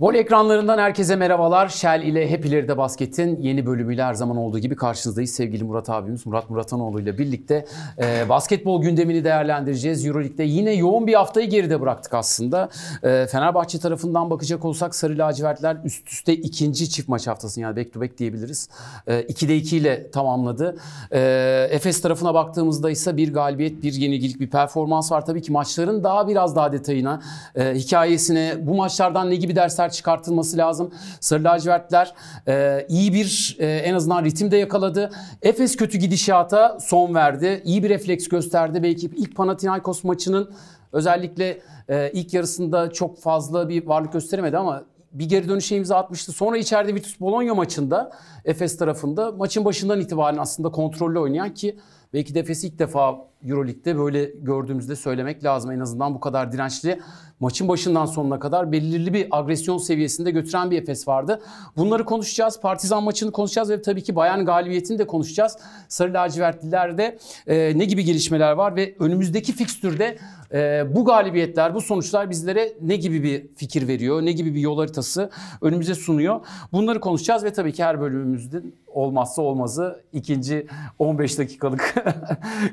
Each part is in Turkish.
Gol ekranlarından herkese merhabalar. Shell ile Hep İleride Basket'in yeni bölümüyle her zaman olduğu gibi karşınızdayız. Sevgili Murat abimiz Murat Muratanoğlu ile birlikte e, basketbol gündemini değerlendireceğiz. Euroleague'de yine yoğun bir haftayı geride bıraktık aslında. E, Fenerbahçe tarafından bakacak olsak Sarı Lacivertler üst üste ikinci çift maç haftasını yani back to back diyebiliriz. E, 2'de 2 ile tamamladı. E, Efes tarafına baktığımızda ise bir galibiyet, bir yenilik, bir performans var. Tabii ki maçların daha biraz daha detayına, e, hikayesine, bu maçlardan ne gibi dersler sesler çıkartılması lazım. Sarı lacivertler e, iyi bir e, en azından ritim de yakaladı. Efes kötü gidişata son verdi. İyi bir refleks gösterdi. Belki ilk Panathinaikos maçının özellikle e, ilk yarısında çok fazla bir varlık gösteremedi ama bir geri dönüşe imza atmıştı. Sonra içeride Vitus Bologna maçında Efes tarafında maçın başından itibaren aslında kontrollü oynayan ki belki de Efes'i ilk defa Euroleague'de böyle gördüğümüzde söylemek lazım. En azından bu kadar dirençli maçın başından sonuna kadar belirli bir agresyon seviyesinde götüren bir Efes vardı. Bunları konuşacağız. Partizan maçını konuşacağız ve tabii ki Bayan galibiyetini de konuşacağız. Sarı lacivertlilerde e, ne gibi gelişmeler var ve önümüzdeki fikstürde e, bu galibiyetler, bu sonuçlar bizlere ne gibi bir fikir veriyor, ne gibi bir yol haritası önümüze sunuyor. Bunları konuşacağız ve tabii ki her bölümümüzde olmazsa olmazı ikinci 15 dakikalık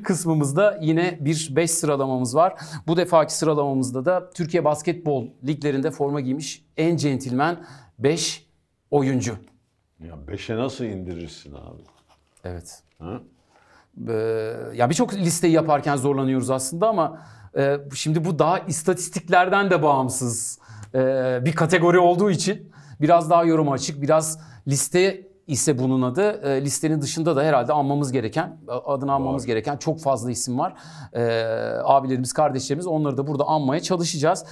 kısmımızda yine bir 5 sıralamamız var. Bu defaki sıralamamızda da Türkiye Basketbol Liglerinde forma giymiş en centilmen 5 oyuncu. Ya 5'e nasıl indirirsin abi? Evet. Ha? Ee, ya birçok listeyi yaparken zorlanıyoruz aslında ama ee, şimdi bu daha istatistiklerden de bağımsız ee, bir kategori olduğu için biraz daha yoruma açık, biraz liste ise bunun adı. Ee, listenin dışında da herhalde anmamız gereken, adını anmamız Doğru. gereken çok fazla isim var. abilerimiz, kardeşlerimiz onları da burada anmaya çalışacağız.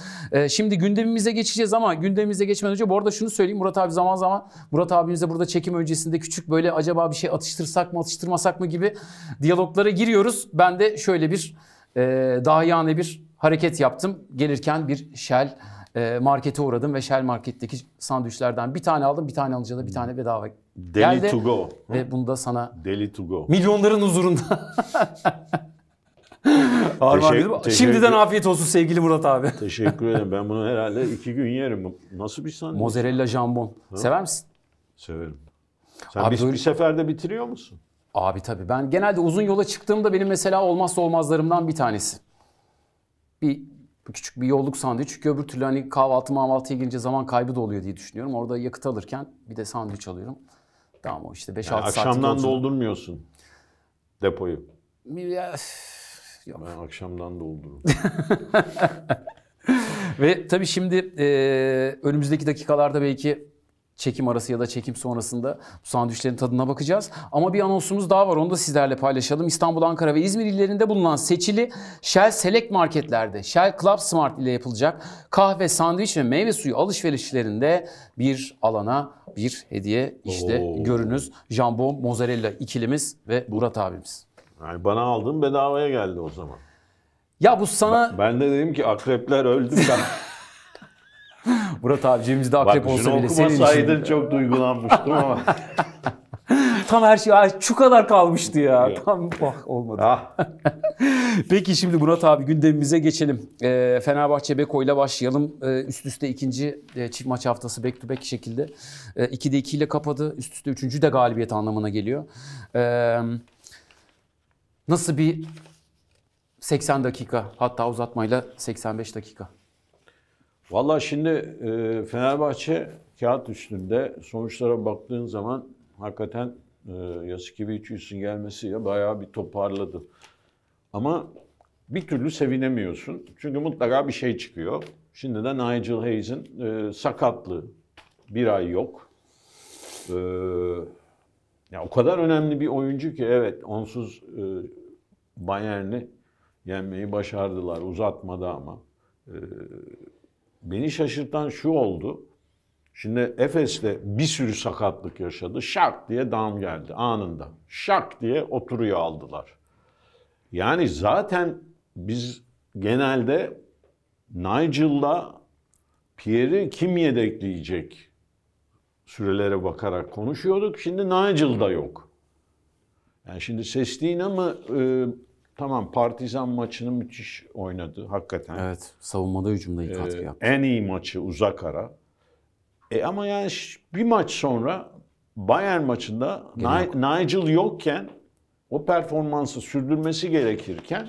şimdi gündemimize geçeceğiz ama gündemimize geçmeden önce bu arada şunu söyleyeyim. Murat abi zaman zaman Murat abimize burada çekim öncesinde küçük böyle acaba bir şey atıştırsak mı atıştırmasak mı gibi diyaloglara giriyoruz. Ben de şöyle bir e, ee, yani bir hareket yaptım. Gelirken bir Shell e, markete uğradım ve Shell marketteki sandviçlerden bir tane aldım. Bir tane alınca da bir tane bedava Deli geldi. to go. Ve bunu da sana Deli to go. milyonların huzurunda Armağan teşekkür, teşekkür, Şimdiden afiyet olsun sevgili Murat abi. Teşekkür ederim. Ben bunu herhalde iki gün yerim. Nasıl bir sandviç? Mozzarella jambon. Ha? Sever misin? Severim. Sen abi bir, böyle... bir seferde bitiriyor musun? Abi tabii ben genelde uzun yola çıktığımda benim mesela olmazsa olmazlarımdan bir tanesi. Bir küçük bir yolluk sandviç. Çünkü öbür türlü hani kahvaltı mahvaltıya girince zaman kaybı da oluyor diye düşünüyorum. Orada yakıt alırken bir de sandviç alıyorum. Tamam o işte 5-6 yani saat. Akşamdan doldurmuyorsun depoyu. Ya, yok. Ben akşamdan doldururum. Ve tabii şimdi e, önümüzdeki dakikalarda belki çekim arası ya da çekim sonrasında bu sandviçlerin tadına bakacağız. Ama bir anonsumuz daha var onu da sizlerle paylaşalım. İstanbul, Ankara ve İzmir illerinde bulunan seçili Shell Select marketlerde Shell Club Smart ile yapılacak kahve, sandviç ve meyve suyu alışverişlerinde bir alana bir hediye işte Oo. görünüz. Jambon, mozzarella ikilimiz ve Murat abimiz. Yani bana aldığım bedavaya geldi o zaman. Ya bu sana... Ben de dedim ki akrepler öldü. Murat abi cebimizde akrep Bak, olsa bile senin için. çok duygulanmıştım ama. Tam her şey şu kadar kalmıştı ya. Tam bak oh, olmadı. Ah. Peki şimdi Murat abi gündemimize geçelim. E, Fenerbahçe Beko ile başlayalım. E, üst üste ikinci e, çift maç haftası back to back şekilde. E, ee, 2'de 2 ile kapadı. Üst üste üçüncü de galibiyet anlamına geliyor. E, nasıl bir 80 dakika hatta uzatmayla 85 dakika? Valla şimdi e, Fenerbahçe kağıt üstünde sonuçlara baktığın zaman hakikaten e, Yasikevicius'un gelmesiyle bayağı bir toparladı. Ama bir türlü sevinemiyorsun. Çünkü mutlaka bir şey çıkıyor. Şimdi de Nigel Hayes'in e, sakatlığı. Bir ay yok. E, ya o kadar önemli bir oyuncu ki evet onsuz e, Bayern'i yenmeyi başardılar uzatmada ama. E, Beni şaşırtan şu oldu. Şimdi Efes'te bir sürü sakatlık yaşadı. Şak diye dam geldi anında. Şak diye oturuyor aldılar. Yani zaten biz genelde Nigel'la Pierre'i kim yedekleyecek sürelere bakarak konuşuyorduk. Şimdi Nigel'da yok. Yani şimdi Sestina mı e, Tamam Partizan maçını müthiş oynadı hakikaten. Evet savunmada hücumda iyi katkı ee, yaptı. En iyi maçı uzak ara. E ama yani bir maç sonra Bayern maçında Ni- Nigel yokken o performansı sürdürmesi gerekirken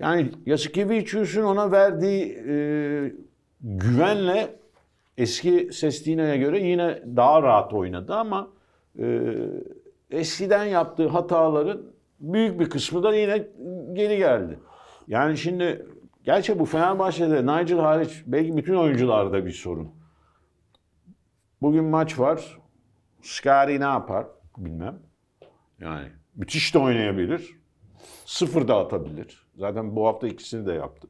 yani Yasikevicius'un ona verdiği e, güvenle eski Sestina'ya göre yine daha rahat oynadı ama e, eskiden yaptığı hataların büyük bir kısmı da yine geri geldi. Yani şimdi gerçi bu Fenerbahçe'de Nigel hariç belki bütün oyuncularda bir sorun. Bugün maç var. Skari ne yapar bilmem. Yani müthiş de oynayabilir. Sıfır da atabilir. Zaten bu hafta ikisini de yaptı.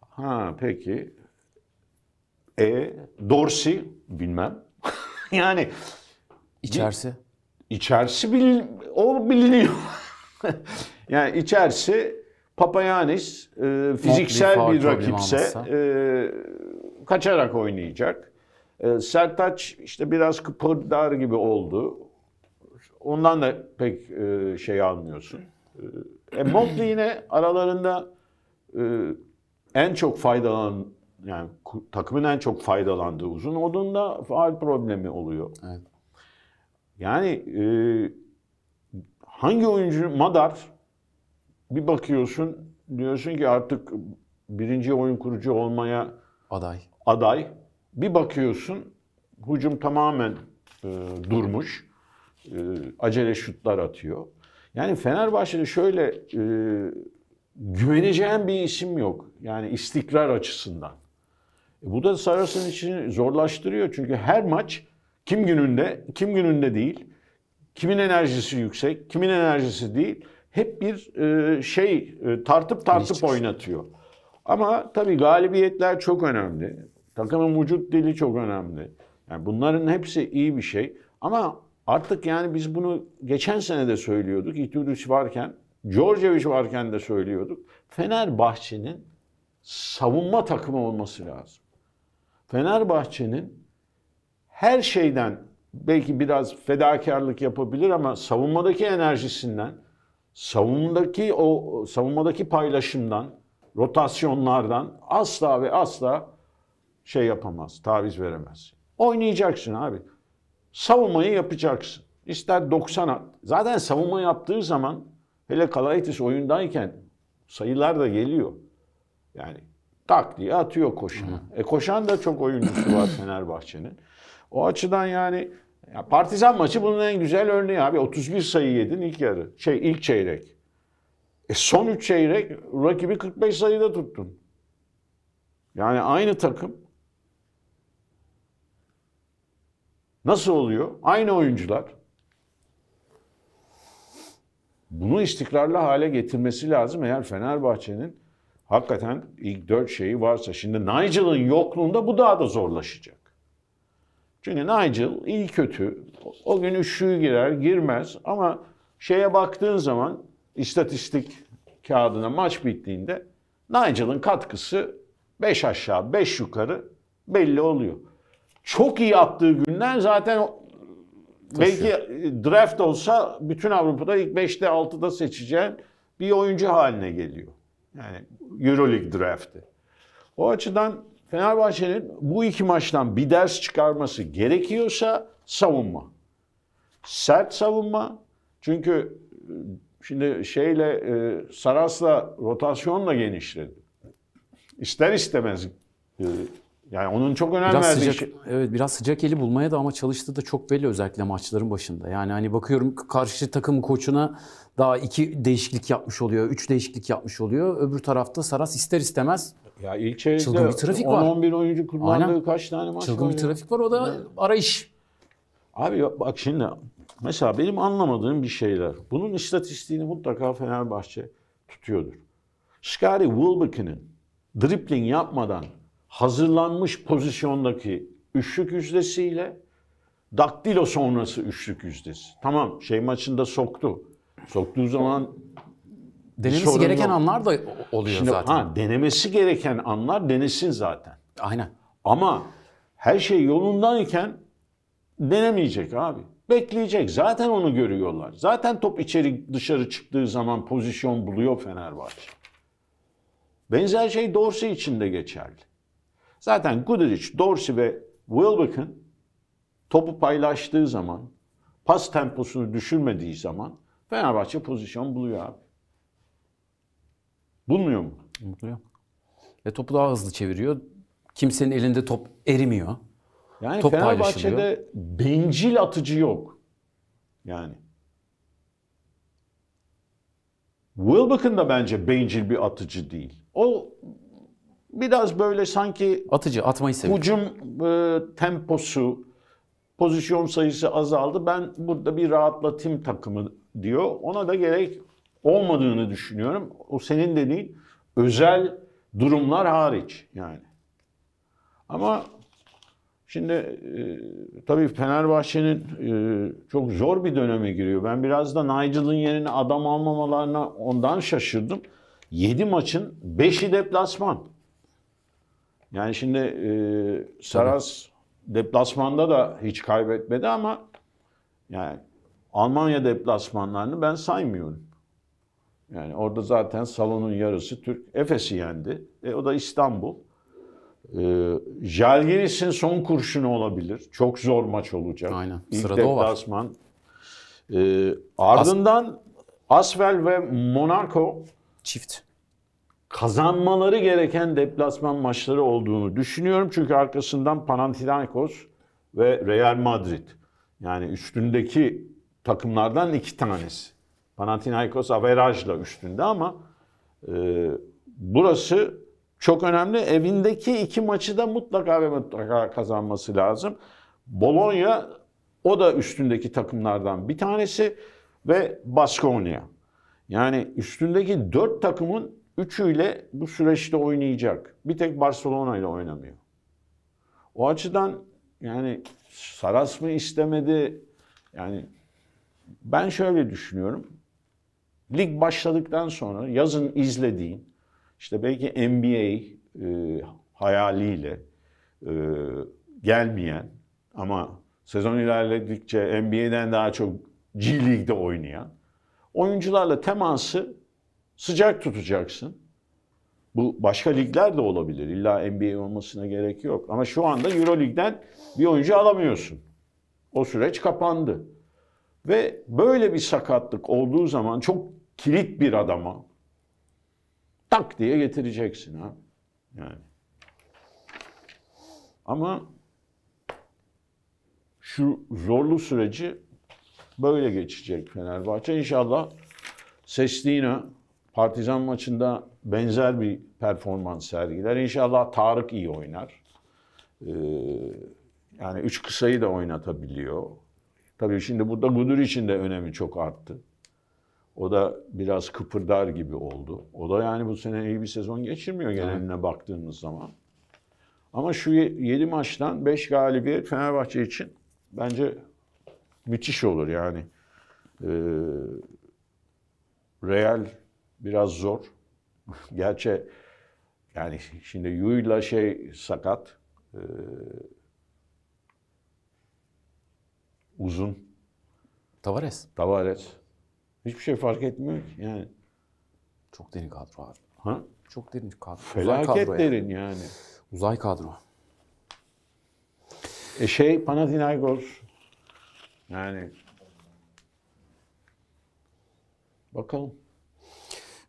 Ha peki. E Dorsi bilmem. yani İçerisi. İçerisi bil, o biliniyor. yani içerisi Papayanis e, fiziksel Mokli, bir rakipse e, kaçarak oynayacak. E, Sertaç işte biraz kıpırdar gibi oldu. Ondan da pek e, şey almıyorsun. E, e Motley yine aralarında e, en çok faydalan yani takımın en çok faydalandığı uzun. Onun da faal problemi oluyor. Evet. Yani e, hangi oyuncu Madar bir bakıyorsun diyorsun ki artık birinci oyun kurucu olmaya aday. Aday. Bir bakıyorsun hücum tamamen e, durmuş. E, acele şutlar atıyor. Yani Fenerbahçe'de şöyle e, güveneceğim bir isim yok. Yani istikrar açısından. E, bu da Saras'ın için zorlaştırıyor. Çünkü her maç kim gününde, kim gününde değil. Kimin enerjisi yüksek, kimin enerjisi değil. Hep bir e, şey e, tartıp tartıp Hiç oynatıyor. Ama tabii galibiyetler çok önemli. Takımın vücut dili çok önemli. Yani bunların hepsi iyi bir şey. Ama artık yani biz bunu geçen sene de söylüyorduk. İtudis varken, Djordjevic varken de söylüyorduk. Fenerbahçe'nin savunma takımı olması lazım. Fenerbahçe'nin her şeyden belki biraz fedakarlık yapabilir ama savunmadaki enerjisinden, savunmadaki o savunmadaki paylaşımdan, rotasyonlardan asla ve asla şey yapamaz, taviz veremez. Oynayacaksın abi. Savunmayı yapacaksın. İster 90 at. Zaten savunma yaptığı zaman hele Kalaitis oyundayken sayılar da geliyor. Yani tak diye atıyor koşan. E koşan da çok oyuncusu var Fenerbahçe'nin. O açıdan yani ya Partizan maçı bunun en güzel örneği abi. 31 sayı yedin ilk yarı. Şey ilk çeyrek. E son 3 çeyrek rakibi 45 sayıda tuttun. Yani aynı takım. Nasıl oluyor? Aynı oyuncular. Bunu istikrarlı hale getirmesi lazım eğer Fenerbahçe'nin hakikaten ilk dört şeyi varsa. Şimdi Nigel'ın yokluğunda bu daha da zorlaşacak. Çünkü Nigel iyi kötü. O gün üşüğü girer, girmez ama şeye baktığın zaman istatistik kağıdına maç bittiğinde Nigel'ın katkısı 5 aşağı 5 yukarı belli oluyor. Çok iyi attığı günler zaten belki draft olsa bütün Avrupa'da ilk 5'te 6'da seçeceğin bir oyuncu haline geliyor. Yani EuroLeague draftı. O açıdan Fenerbahçe'nin bu iki maçtan bir ders çıkarması gerekiyorsa savunma. Sert savunma. Çünkü e, şimdi şeyle e, Saras'la rotasyonla genişledi. İster istemez e, yani onun çok önemli biraz sıcak, şey. Evet biraz sıcak eli bulmaya da ama çalıştığı da çok belli özellikle maçların başında. Yani hani bakıyorum karşı takım koçuna daha iki değişiklik yapmış oluyor, üç değişiklik yapmış oluyor. Öbür tarafta Saras ister istemez ya ilk çılgın bir trafik 10, var. 11 oyuncu kullandığı Aynen. kaç tane maç Çılgın bir trafik var o da Ne? arayış. Abi bak şimdi mesela benim anlamadığım bir şeyler. Bunun istatistiğini mutlaka Fenerbahçe tutuyordur. Scary Wilbeck'in dribling yapmadan hazırlanmış pozisyondaki üçlük yüzdesiyle daktilo sonrası üçlük yüzdesi. Tamam şey maçında soktu. Soktuğu zaman denemesi sorun gereken anlar da oluyor Şimdi, zaten. Ha, denemesi gereken anlar denesin zaten. Aynen. Ama her şey yolundayken denemeyecek abi. Bekleyecek. Zaten onu görüyorlar. Zaten top içeri dışarı çıktığı zaman pozisyon buluyor Fenerbahçe. Benzer şey Dorsey için de geçerli. Zaten Guderic, Dorsey ve Wilbekin topu paylaştığı zaman, pas temposunu düşürmediği zaman Fenerbahçe pozisyon buluyor abi. Bulmuyor mu? Bulmuyor. Ve topu daha hızlı çeviriyor. Kimsenin elinde top erimiyor. Yani top Fenerbahçe'de bencil atıcı yok. Yani. Wilbeck'ın da bence bencil bir atıcı değil. O biraz böyle sanki atıcı atmayı seviyor. Hücum e, temposu, pozisyon sayısı azaldı. Ben burada bir rahatlatayım takımı diyor. Ona da gerek olmadığını düşünüyorum. O senin dediğin özel durumlar hariç yani. Ama şimdi e, tabii Fenerbahçe'nin e, çok zor bir döneme giriyor. Ben biraz da Nigel'ın yerine adam almamalarına ondan şaşırdım. 7 maçın 5'i deplasman. Yani şimdi e, Saras deplasmanda da hiç kaybetmedi ama yani Almanya deplasmanlarını ben saymıyorum. Yani orada zaten salonun yarısı Türk. Efes'i yendi. E, o da İstanbul. E, Jalgiris'in son kurşunu olabilir. Çok zor maç olacak. Aynen. İlk Sırada deplasman. o var. E, ardından As Asvel ve Monaco çift kazanmaları gereken deplasman maçları olduğunu düşünüyorum. Çünkü arkasından Panathinaikos ve Real Madrid. Yani üstündeki takımlardan iki tanesi. Panathinaikos averajla üstünde ama e, burası çok önemli. Evindeki iki maçı da mutlaka ve mutlaka kazanması lazım. Bologna o da üstündeki takımlardan bir tanesi ve Baskonya. Yani üstündeki dört takımın üçüyle bu süreçte oynayacak. Bir tek Barcelona ile oynamıyor. O açıdan yani Saras mı istemedi? Yani ben şöyle düşünüyorum. Lig başladıktan sonra yazın izlediğin işte belki NBA e, hayaliyle e, gelmeyen ama sezon ilerledikçe NBA'den daha çok G League'de oynayan oyuncularla teması sıcak tutacaksın. Bu başka ligler de olabilir. İlla NBA olmasına gerek yok. Ama şu anda EuroLeague'den bir oyuncu alamıyorsun. O süreç kapandı. Ve böyle bir sakatlık olduğu zaman çok kilit bir adama tak diye getireceksin ha. Yani. Ama şu zorlu süreci böyle geçecek Fenerbahçe. İnşallah Sestina Partizan maçında benzer bir performans sergiler. İnşallah Tarık iyi oynar. Ee, yani üç kısayı da oynatabiliyor. Tabii şimdi burada Gudur için de önemi çok arttı. O da biraz kıpırdar gibi oldu. O da yani bu sene iyi bir sezon geçirmiyor geneline evet. baktığınız zaman. Ama şu 7 maçtan 5 galibiyet Fenerbahçe için bence müthiş olur yani. Ee, Real biraz zor. Gerçi yani şimdi Yu'yla şey sakat. Ee, uzun. Tavares. Tavares. Hiçbir şey fark etmiyor ki yani. Çok derin kadro abi. Ha? Çok derin kadro. Felaket kadro derin yani. yani. Uzay kadro. E şey Panathinaikos yani bakalım.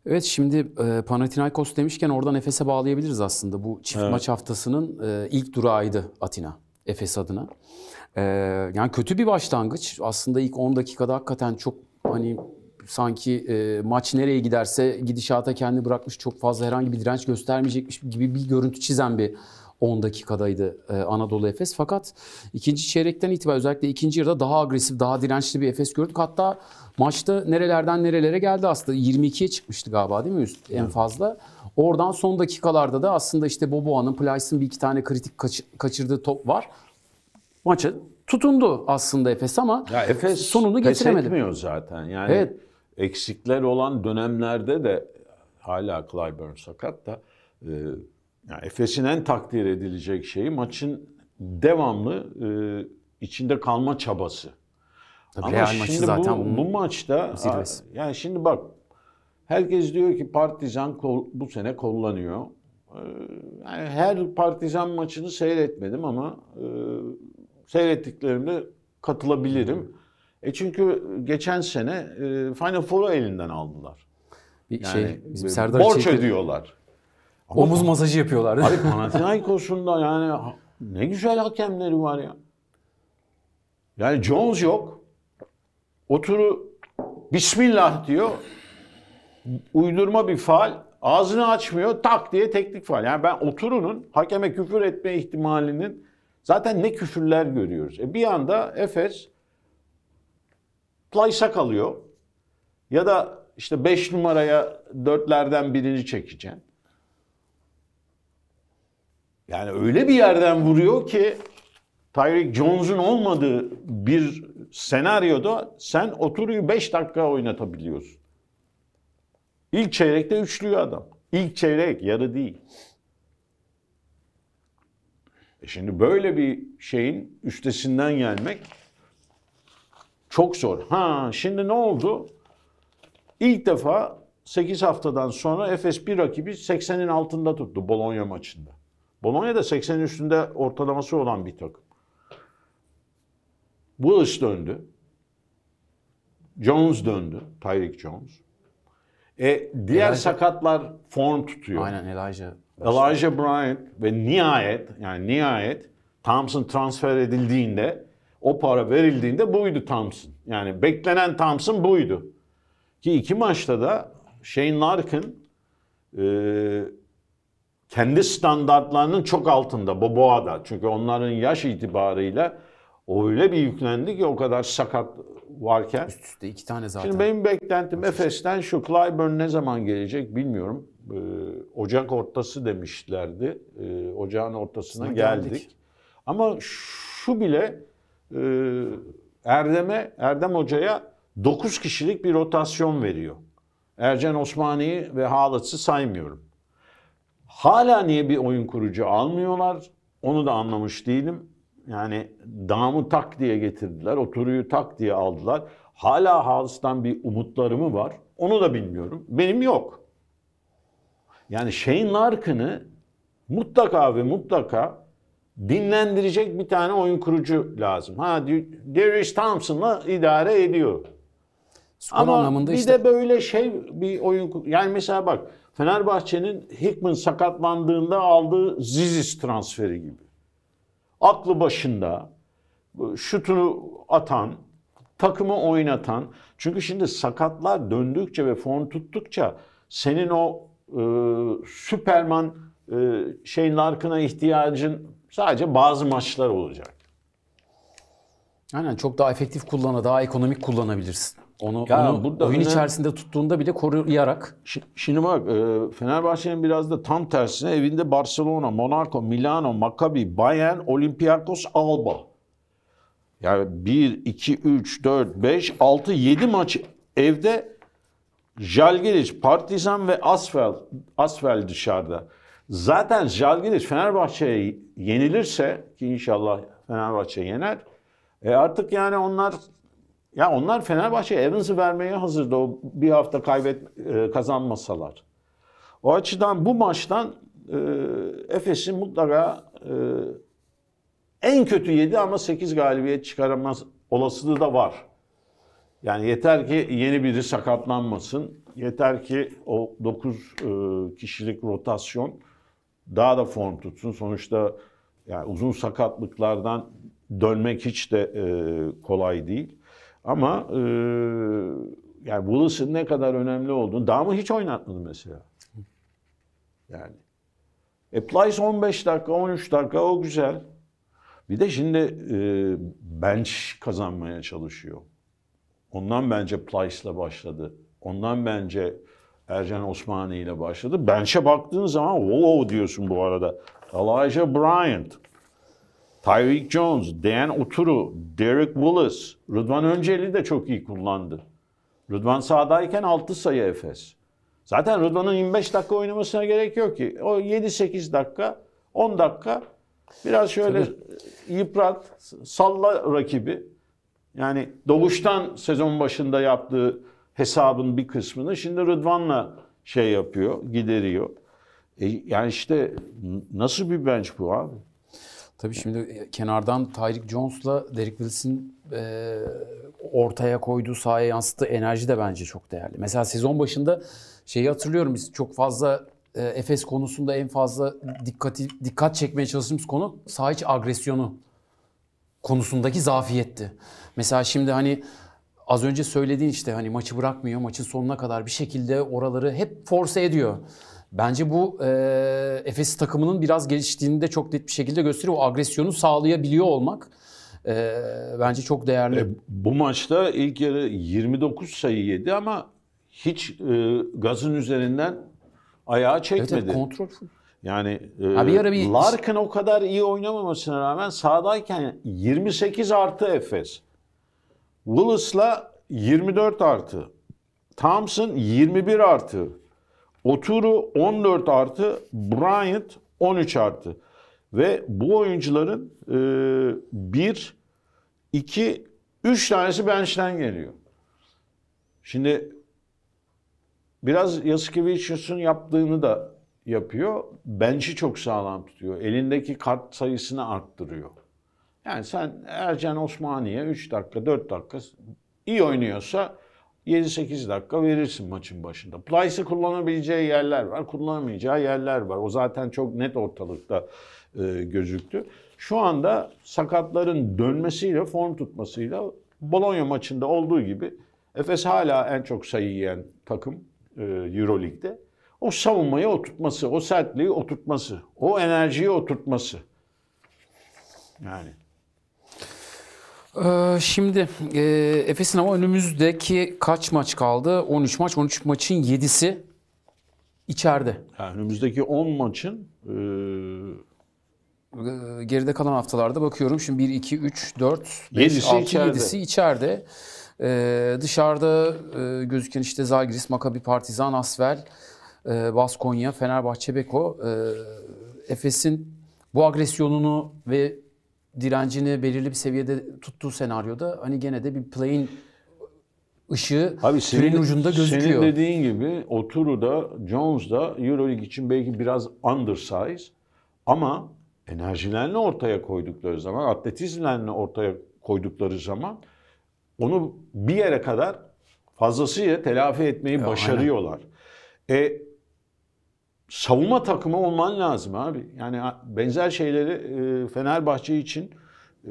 Evet şimdi e, Panathinaikos demişken oradan Efes'e bağlayabiliriz aslında. Bu çift evet. maç haftasının e, ilk durağıydı Atina. Efes adına. E, yani kötü bir başlangıç. Aslında ilk 10 dakikada hakikaten çok hani sanki e, maç nereye giderse gidişata kendi bırakmış çok fazla herhangi bir direnç göstermeyecekmiş gibi bir görüntü çizen bir 10 dakikadaydı e, Anadolu Efes. Fakat ikinci çeyrekten itibaren özellikle ikinci yarıda daha agresif, daha dirençli bir Efes gördük. Hatta maçta nerelerden nerelere geldi aslında. 22'ye çıkmıştı galiba değil mi üst en fazla? Oradan son dakikalarda da aslında işte Boboğan'ın, Plyce'ın bir iki tane kritik kaç, kaçırdığı top var. Maça tutundu aslında Efes ama ya Efes sonunu getiremedi. Efes zaten. Yani evet eksikler olan dönemlerde de hala Clyburn sakat da e, yani Efes'in en takdir edilecek şeyi maçın devamlı e, içinde kalma çabası. Tabii Ama Real şimdi maçı zaten bu, bu maçta zirvesi. yani şimdi bak herkes diyor ki Partizan kol, bu sene kollanıyor. E, yani her Partizan maçını seyretmedim ama e, seyrettiklerimde katılabilirim. E çünkü geçen sene e, Final Four'u elinden aldılar. Bir yani şey, bizim e, Serdar borç Çelik'in... ödüyorlar. Ama Omuz masajı yapıyorlar. Abi Panathinaikosunda yani ne güzel hakemleri var ya. Yani Jones yok. Oturu Bismillah diyor. Uydurma bir fal. Ağzını açmıyor. Tak diye teknik fal. Yani ben oturunun hakeme küfür etme ihtimalinin zaten ne küfürler görüyoruz. E bir anda Efes Slice'a kalıyor. Ya da işte 5 numaraya dörtlerden birini çekeceksin. Yani öyle bir yerden vuruyor ki Tyreek Jones'un olmadığı bir senaryoda sen oturuyu 5 dakika oynatabiliyorsun. İlk çeyrekte üçlüyor adam. İlk çeyrek yarı değil. E şimdi böyle bir şeyin üstesinden gelmek çok zor. Ha şimdi ne oldu? İlk defa 8 haftadan sonra Efes bir rakibi 80'in altında tuttu Bologna maçında. Bologna da 80'in üstünde ortalaması olan bir takım. Willis döndü. Jones döndü. Tyreek Jones. E, diğer Elijah, sakatlar form tutuyor. Aynen Elijah. Elijah Bryant ve nihayet yani nihayet Thompson transfer edildiğinde o para verildiğinde buydu Thompson. Yani beklenen Thompson buydu. Ki iki maçta da Shane Larkin e, kendi standartlarının çok altında Boboa'da. Çünkü onların yaş itibarıyla öyle bir yüklendi ki o kadar sakat varken. Üst üste iki tane zaten. Şimdi benim beklentim Nasıl? Efes'ten şu Clyburn ne zaman gelecek bilmiyorum. Ee, Ocak ortası demişlerdi. Ee, ocağın ortasına geldik. geldik. Ama şu bile ee, Erdem'e, Erdem Hoca'ya 9 kişilik bir rotasyon veriyor. Ercan Osmani'yi ve Haaland'ı saymıyorum. Hala niye bir oyun kurucu almıyorlar? Onu da anlamış değilim. Yani damı tak diye getirdiler, oturuyu tak diye aldılar. Hala Haaland'dan bir umutları mı var? Onu da bilmiyorum. Benim yok. Yani Shane Larkin'ı mutlaka ve mutlaka dinlendirecek bir tane oyun kurucu lazım. Ha Darius Thompson'la idare ediyor. Skor Ama anlamında bir işte... de böyle şey bir oyun yani mesela bak Fenerbahçe'nin Hickman sakatlandığında aldığı Zizis transferi gibi. Aklı başında şutunu atan, takımı oynatan. Çünkü şimdi sakatlar döndükçe ve form tuttukça senin o e, ıı, Süperman e, ıı, şeyin arkına ihtiyacın Sadece bazı maçlar olacak. Aynen çok daha efektif kullana, daha ekonomik kullanabilirsin. Onu, ya onu burada oyun önemli... içerisinde tuttuğunda bile koruyarak. Şimdi bak e, Fenerbahçe'nin biraz da tam tersine evinde Barcelona, Monaco, Milano, Maccabi, Bayern, Olympiakos, Alba. Yani 1, 2, 3, 4, 5, 6, 7 maç evde Jalgiric, Partizan ve Asfel, Asfel dışarıda. Zaten Jalgiris Fenerbahçe'ye yenilirse ki inşallah Fenerbahçe yener. E artık yani onlar ya onlar Fenerbahçe Evans'ı vermeye hazırdı o bir hafta kaybet e, kazanmasalar. O açıdan bu maçtan e, Efes'in mutlaka e, en kötü 7 ama 8 galibiyet çıkaramaz olasılığı da var. Yani yeter ki yeni biri sakatlanmasın. Yeter ki o 9 e, kişilik rotasyon daha da form tutsun. Sonuçta yani uzun sakatlıklardan dönmek hiç de e, kolay değil. Ama e, yani Willis'in ne kadar önemli olduğunu, Dam'ı hiç oynatmadı mesela. Yani. E Plyce 15 dakika, 13 dakika o güzel. Bir de şimdi e, bench kazanmaya çalışıyor. Ondan bence Plyce'la başladı. Ondan bence Ercan Osmani ile başladı. Bench'e baktığın zaman wow diyorsun bu arada. Elijah Bryant, Tyreek Jones, Dan Oturu, Derek Willis, Rıdvan Önceli de çok iyi kullandı. Rıdvan sahadayken 6 sayı Efes. Zaten Rıdvan'ın 25 dakika oynamasına gerek yok ki. O 7-8 dakika, 10 dakika biraz şöyle Tabii. yıprat, salla rakibi. Yani doğuştan sezon başında yaptığı hesabın bir kısmını şimdi Rıdvan'la şey yapıyor, gideriyor. E, yani işte nasıl bir bench bu abi? Tabii şimdi e, kenardan Tyreek Jones'la Derek Wilson e, ortaya koyduğu sahaya yansıttığı enerji de bence çok değerli. Mesela sezon başında şeyi hatırlıyorum biz çok fazla e, Efes konusunda en fazla dikkati dikkat çekmeye çalıştığımız konu sahiç agresyonu konusundaki zafiyetti. Mesela şimdi hani az önce söylediğin işte hani maçı bırakmıyor, maçın sonuna kadar bir şekilde oraları hep force ediyor. Bence bu e, Efes takımının biraz geliştiğini de çok net bir şekilde gösteriyor. O agresyonu sağlayabiliyor olmak e, bence çok değerli. E, bu maçta ilk yarı 29 sayı yedi ama hiç e, gazın üzerinden ayağa çekmedi. Evet, evet kontrol yani e, bir bir... Larkin o kadar iyi oynamamasına rağmen sahadayken 28 artı Efes. Willis'la 24 artı. Thompson 21 artı. Oturu 14 artı. Bryant 13 artı. Ve bu oyuncuların e, bir, iki, üç tanesi bench'ten geliyor. Şimdi biraz Yasikevicius'un yaptığını da yapıyor. Bench'i çok sağlam tutuyor. Elindeki kart sayısını arttırıyor. Yani sen Ercan Osmaniye 3 dakika 4 dakika iyi oynuyorsa 7-8 dakika verirsin maçın başında. Plyce'ı kullanabileceği yerler var, kullanamayacağı yerler var. O zaten çok net ortalıkta e, gözüktü. Şu anda sakatların dönmesiyle, form tutmasıyla Bologna maçında olduğu gibi Efes hala en çok sayı yiyen takım e, Euroleague'de. O savunmayı oturtması, o sertliği oturtması, o enerjiyi oturtması. Yani ee, şimdi e, Efes'in ama önümüzdeki kaç maç kaldı? 13 maç. 13 maçın 7'si içeride. Yani önümüzdeki 10 maçın e... Ee, geride kalan haftalarda bakıyorum. Şimdi 1 2 3 4 5 7'si 6 içeride. 7'si içeride. Ee, dışarıda e, gözüken işte Zalgiris, Makabi, Partizan, Asvel, e, Baskonya, Fenerbahçe, Beko. E, Efes'in bu agresyonunu ve direncini belirli bir seviyede tuttuğu senaryoda hani gene de bir play'in ışığı Abi senin, trenin ucunda gözüküyor. Senin dediğin gibi Oturu da Jones da Euroleague için belki biraz undersize ama enerjilerini ortaya koydukları zaman, atletizmlerini ortaya koydukları zaman onu bir yere kadar fazlasıyla telafi etmeyi ya, başarıyorlar. Aynen. E, savunma takımı olman lazım abi. Yani benzer şeyleri e, Fenerbahçe için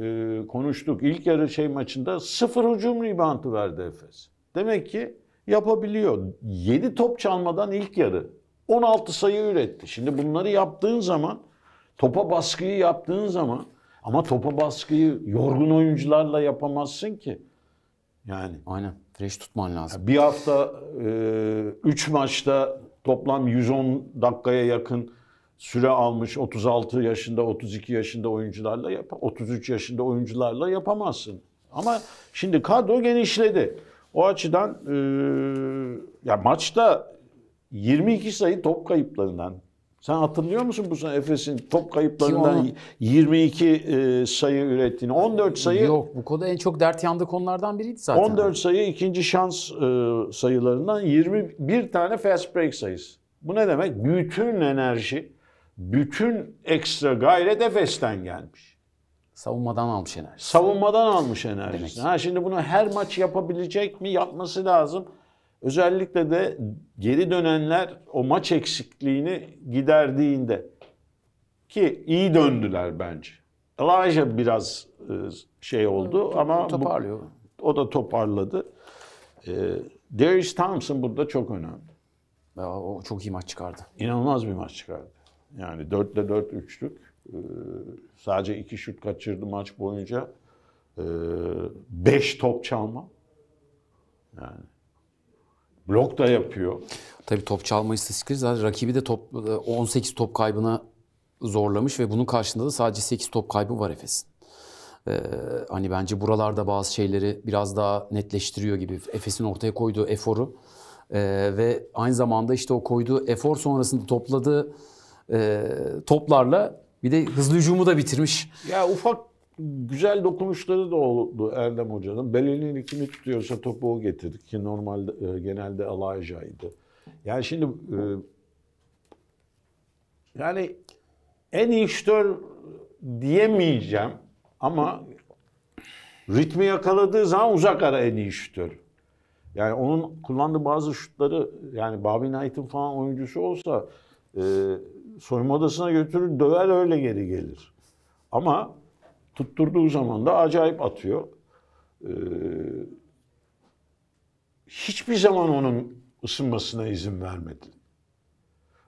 e, konuştuk. İlk yarı şey maçında sıfır hücum ribantı verdi Efes. Demek ki yapabiliyor. 7 top çalmadan ilk yarı 16 sayı üretti. Şimdi bunları yaptığın zaman topa baskıyı yaptığın zaman ama topa baskıyı yorgun oyuncularla yapamazsın ki. Yani. Aynen. Fresh tutman lazım. Bir hafta 3 e, üç maçta Toplam 110 dakikaya yakın süre almış 36 yaşında 32 yaşında oyuncularla yap 33 yaşında oyuncularla yapamazsın. Ama şimdi kadro genişledi. O açıdan e, ya maçta 22 sayı top kayıplarından sen hatırlıyor musun bu sene Efes'in top kayıplarından onu... 22 e, sayı ürettiğini? 14 sayı... Yok bu konuda en çok dert yandığı konulardan biriydi zaten. 14 sayı ikinci şans e, sayılarından 21 tane fast break sayısı. Bu ne demek? Bütün enerji, bütün ekstra gayret Efes'ten gelmiş. Savunmadan almış enerji. Savunmadan almış enerjisini. Ha, şimdi bunu her maç yapabilecek mi? Yapması lazım. Özellikle de geri dönenler o maç eksikliğini giderdiğinde ki iyi döndüler bence. Elijah biraz e, şey oldu ama toparlıyor. Bu, o da toparladı. E, Darius Thompson burada çok önemli. Ya, o çok iyi maç çıkardı. İnanılmaz bir maç çıkardı. Yani 4'te 4 üçlük. E, sadece iki şut kaçırdı maç boyunca. 5 e, top çalma. Yani Blok da yapıyor. Tabii top çalma istatistikleri zaten rakibi de top 18 e, top kaybına zorlamış ve bunun karşılığında da sadece 8 top kaybı var Efes'in. Ee, hani bence buralarda bazı şeyleri biraz daha netleştiriyor gibi. Efes'in ortaya koyduğu eforu e, ve aynı zamanda işte o koyduğu efor sonrasında topladığı e, toplarla bir de hızlı hücumu da bitirmiş. Ya ufak güzel dokunuşları da oldu Erdem Hoca'nın. Bellin'in kimi tutuyorsa topu o getirdik ki normalde e, genelde Alaja'ydı. Yani şimdi e, yani en iyi şütör diyemeyeceğim ama ritmi yakaladığı zaman uzak ara en iyi şütör. Yani onun kullandığı bazı şutları yani Bobby Knight'ın falan oyuncusu olsa e, soyunma odasına götürür döver öyle geri gelir. Ama Tutturduğu zaman da acayip atıyor. Ee, hiçbir zaman onun ısınmasına izin vermedi.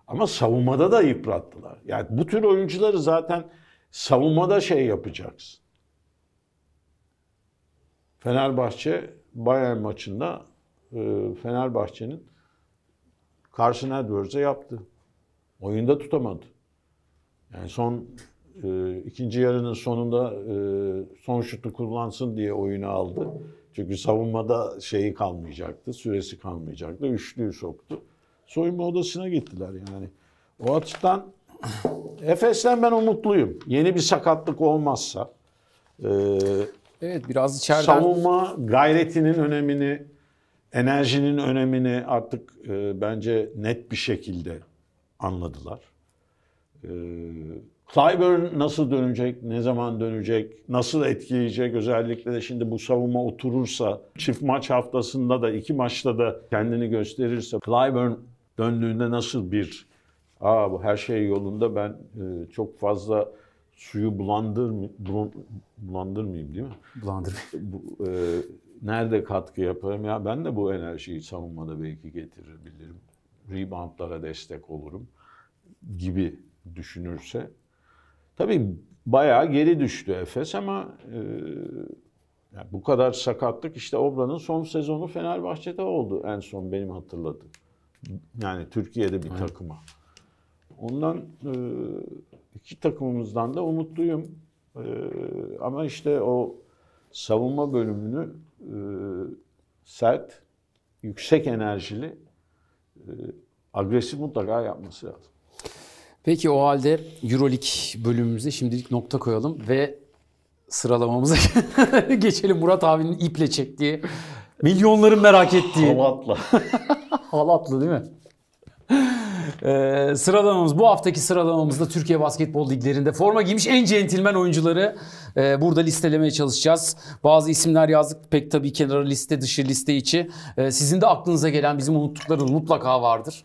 Ama savunmada da yıprattılar. Yani bu tür oyuncuları zaten savunmada şey yapacaksın. Fenerbahçe Bayern maçında e, Fenerbahçe'nin karşısına Edwards'a yaptı. Oyunda tutamadı. Yani son e, ikinci yarının sonunda e, son şutu kullansın diye oyunu aldı. Çünkü savunmada şeyi kalmayacaktı, süresi kalmayacaktı. Üçlüyü soktu. Soyunma odasına gittiler yani. O açıdan Efes'ten ben umutluyum. Yeni bir sakatlık olmazsa. E, evet biraz içeriden... Savunma gayretinin önemini, enerjinin önemini artık e, bence net bir şekilde anladılar. E, Clyburn nasıl dönecek, ne zaman dönecek, nasıl etkileyecek özellikle de şimdi bu savunma oturursa, çift maç haftasında da iki maçta da kendini gösterirse Clyburn döndüğünde nasıl bir aa bu her şey yolunda ben e, çok fazla suyu bulandır bulandırmayayım değil mi? Bulandır. Bu, e, nerede katkı yaparım ya ben de bu enerjiyi savunmada belki getirebilirim. Reboundlara destek olurum gibi düşünürse Tabii bayağı geri düştü Efes ama e, yani bu kadar sakatlık işte Obra'nın son sezonu Fenerbahçe'de oldu en son benim hatırladığım. Yani Türkiye'de bir evet. takıma. Ondan e, iki takımımızdan da umutluyum. E, ama işte o savunma bölümünü e, sert, yüksek enerjili, e, agresif mutlaka yapması lazım. Peki o halde Euroleague bölümümüze şimdilik nokta koyalım ve sıralamamıza geçelim. Murat abinin iple çektiği, milyonların merak ettiği. Halatla. Halatlı değil mi? Ee, sıralamamız bu haftaki sıralamamızda Türkiye Basketbol Liglerinde forma giymiş en centilmen oyuncuları e, burada listelemeye çalışacağız. Bazı isimler yazdık pek tabii kenara liste dışı liste içi. E, sizin de aklınıza gelen bizim unuttuklarımız mutlaka vardır.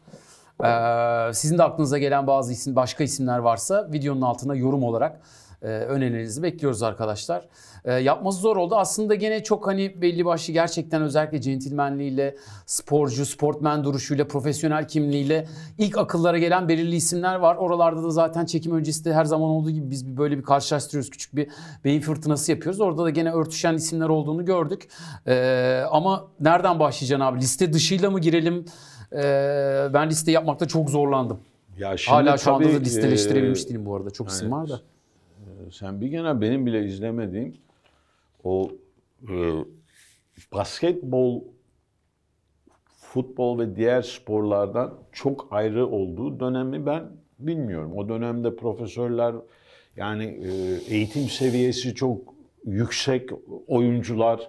Ee, sizin de aklınıza gelen bazı isim, başka isimler varsa videonun altına yorum olarak e, önerilerinizi bekliyoruz arkadaşlar. E, yapması zor oldu. Aslında gene çok hani belli başlı gerçekten özellikle centilmenliğiyle, sporcu, sportmen duruşuyla, profesyonel kimliğiyle ilk akıllara gelen belirli isimler var. Oralarda da zaten çekim öncesi de her zaman olduğu gibi biz bir böyle bir karşılaştırıyoruz. Küçük bir beyin fırtınası yapıyoruz. Orada da gene örtüşen isimler olduğunu gördük. E, ama nereden başlayacaksın abi? Liste dışıyla mı girelim? Ee, ben liste yapmakta çok zorlandım. Ya şimdi Hala şu tabii, anda da listeleştirebilmiş e, değilim bu arada. Çok evet, isim var da. Ee, sen bir genel benim bile izlemediğim o e, basketbol, futbol ve diğer sporlardan çok ayrı olduğu dönemi ben bilmiyorum. O dönemde profesörler yani e, eğitim seviyesi çok yüksek oyuncular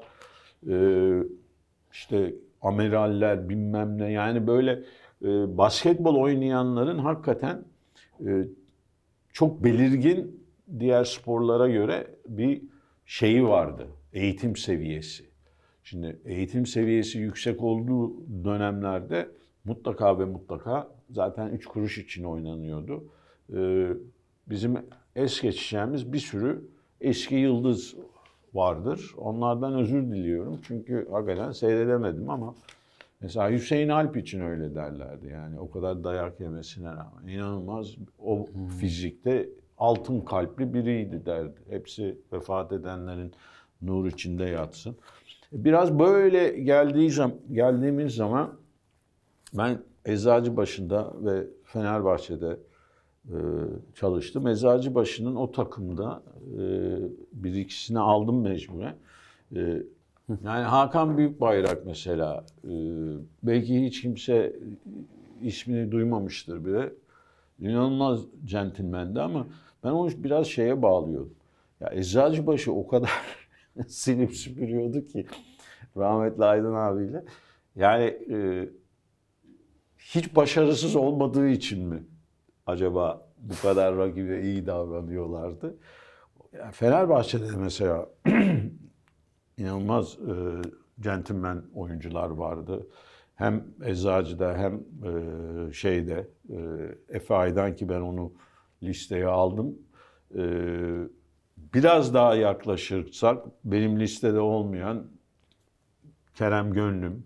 e, işte amiraller bilmem ne yani böyle e, basketbol oynayanların hakikaten e, çok belirgin diğer sporlara göre bir şeyi vardı. Eğitim seviyesi. Şimdi eğitim seviyesi yüksek olduğu dönemlerde mutlaka ve mutlaka zaten üç kuruş için oynanıyordu. Ee, bizim es geçeceğimiz bir sürü eski yıldız vardır. Onlardan özür diliyorum. Çünkü hakikaten seyredemedim ama mesela Hüseyin Alp için öyle derlerdi. Yani o kadar dayak yemesine rağmen inanılmaz o hmm. fizikte altın kalpli biriydi derdi. Hepsi vefat edenlerin nur içinde yatsın. Biraz böyle geldiği zaman, geldiğimiz zaman ben Eczacıbaşı'nda ve Fenerbahçe'de e, çalıştım. Eczacıbaşı'nın o takımda e, bir ikisini aldım mecburen. E, yani Hakan Büyük Bayrak mesela belki hiç kimse ismini duymamıştır bile. İnanılmaz centilmendi ama ben onu biraz şeye bağlıyordum. Ya Eczacıbaşı o kadar silip süpürüyordu ki rahmetli Aydın abiyle. Yani hiç başarısız olmadığı için mi? acaba bu kadar rakibe iyi davranıyorlardı. Yani Fenerbahçe'de de mesela inanılmaz e, centilmen oyuncular vardı. Hem Eczacı'da hem e, şeyde e, Efe Aydan ki ben onu listeye aldım. E, biraz daha yaklaşırsak benim listede olmayan Kerem Gönlüm,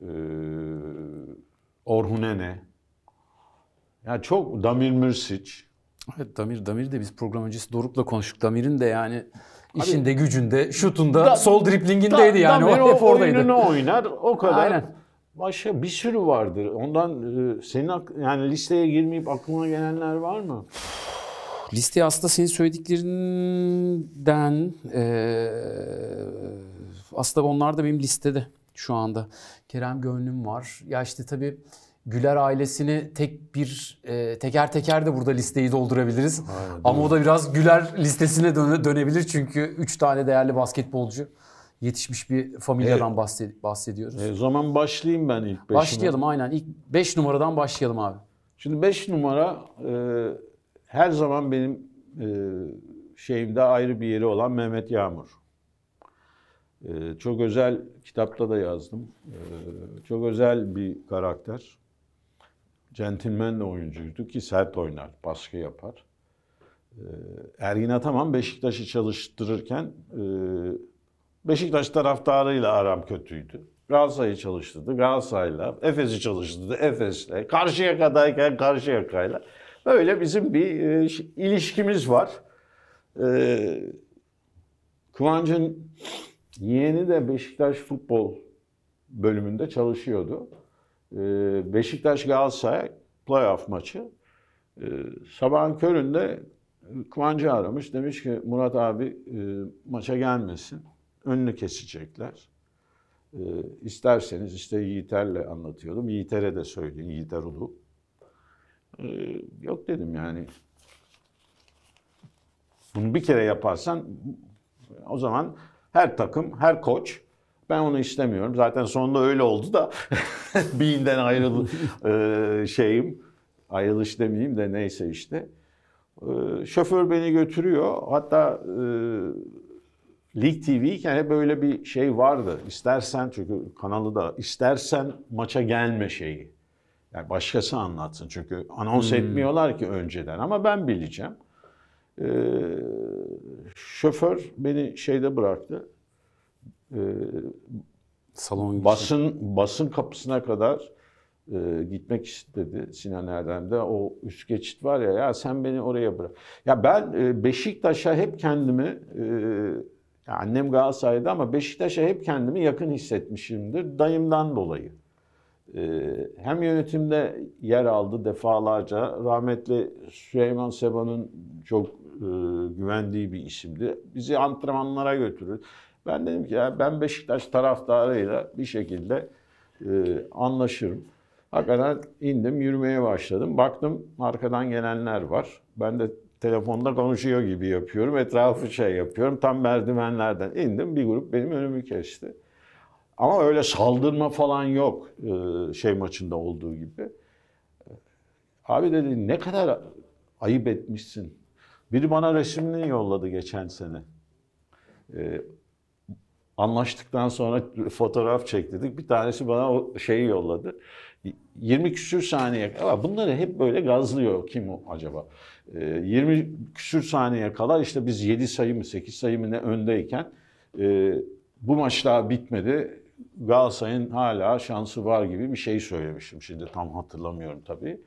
e, Orhun Ene, ya çok Damir Mürsic. Evet Damir, Damir de biz program öncesi Doruk'la konuştuk. Damir'in de yani işinde Abi, gücünde, şutunda, da, sol driplingindeydi da, yani. Damir o, hep oradaydı. oyununu oynar o kadar. Aynen. Başka bir sürü vardır. Ondan e, senin yani listeye girmeyip aklına gelenler var mı? Liste aslında senin söylediklerinden e, aslında onlar da benim listede şu anda. Kerem Gönlüm var. Ya işte tabii Güler ailesini tek bir e, teker teker de burada listeyi doldurabiliriz. Aynen, Ama o da biraz Güler listesine döne, dönebilir çünkü 3 tane değerli basketbolcu yetişmiş bir familyadan e, bahsed- bahsediyoruz. E, o zaman başlayayım ben ilk 5 Başlayalım aynen. ilk 5 numaradan başlayalım abi. Şimdi 5 numara e, her zaman benim e, şeyimde ayrı bir yeri olan Mehmet Yağmur. Ee, çok özel kitapta da yazdım. Ee, çok özel bir karakter centilmen de oyuncuydu ki sert oynar, baskı yapar. Ee, Ergin Ataman Beşiktaş'ı çalıştırırken e, Beşiktaş taraftarıyla aram kötüydü. Galatasaray'ı çalıştırdı Galatasaray'la, Efes'i çalıştırdı Efes'le, Karşıyaka'dayken Karşıyaka'yla. Böyle bizim bir e, ilişkimiz var. Ee, Kıvancın yeğeni de Beşiktaş futbol bölümünde çalışıyordu. Ee, Beşiktaş Galatasaray playoff maçı. Ee, sabahın köründe Kıvancı aramış. Demiş ki Murat abi e, maça gelmesin. Önünü kesecekler. Ee, isterseniz işte Yiğiter'le anlatıyordum. Yiğiter'e de söyleyin. Yiğiter Ulu. Yok dedim yani. Bunu bir kere yaparsan o zaman her takım, her koç ben onu istemiyorum. Zaten sonunda öyle oldu da Bean'den ayrıl e, şeyim. Ayrılış demeyeyim de neyse işte. E, şoför beni götürüyor. Hatta e, Lig TV iken hep böyle bir şey vardı. İstersen çünkü kanalı da istersen maça gelme şeyi. Yani başkası anlatsın çünkü anons hmm. etmiyorlar ki önceden ama ben bileceğim. Ee, şoför beni şeyde bıraktı e, salon basın basın kapısına kadar e, gitmek istedi Sinan Erdem'de. O üst geçit var ya ya sen beni oraya bırak. Ya ben e, Beşiktaş'a hep kendimi e, ya annem Galatasaray'da ama Beşiktaş'a hep kendimi yakın hissetmişimdir dayımdan dolayı. E, hem yönetimde yer aldı defalarca. Rahmetli Süleyman Seba'nın çok e, güvendiği bir isimdi. Bizi antrenmanlara götürür. Ben dedim ki ya ben Beşiktaş taraftarıyla bir şekilde e, anlaşırım. Hakikaten indim yürümeye başladım. Baktım arkadan gelenler var. Ben de telefonda konuşuyor gibi yapıyorum. Etrafı şey yapıyorum. Tam merdivenlerden indim. Bir grup benim önümü kesti. Ama öyle saldırma falan yok e, şey maçında olduğu gibi. Abi dedi ne kadar ayıp etmişsin. Biri bana resmini yolladı geçen sene. E, Anlaştıktan sonra fotoğraf çek Bir tanesi bana o şeyi yolladı. 20 küsür saniye ama bunları hep böyle gazlıyor kim o acaba? 20 ee, küsür saniye kadar işte biz 7 sayı mı 8 sayı mı ne öndeyken e, bu maç daha bitmedi. Galatasaray'ın hala şansı var gibi bir şey söylemiştim. Şimdi tam hatırlamıyorum tabii.